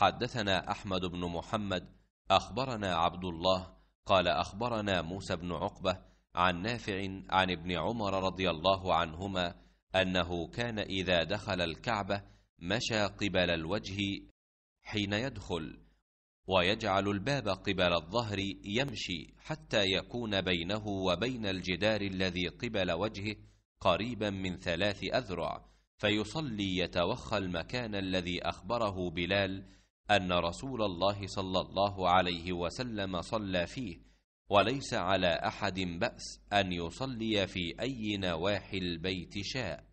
حدثنا أحمد بن محمد أخبرنا عبد الله قال أخبرنا موسى بن عقبة عن نافع عن ابن عمر رضي الله عنهما أنه كان إذا دخل الكعبة مشى قبل الوجه حين يدخل ويجعل الباب قبل الظهر يمشي حتى يكون بينه وبين الجدار الذي قبل وجهه قريبا من ثلاث أذرع فيصلي يتوخى المكان الذي أخبره بلال أن رسول الله صلى الله عليه وسلم صلى فيه وليس على أحد بأس أن يصلي في أي نواحي البيت شاء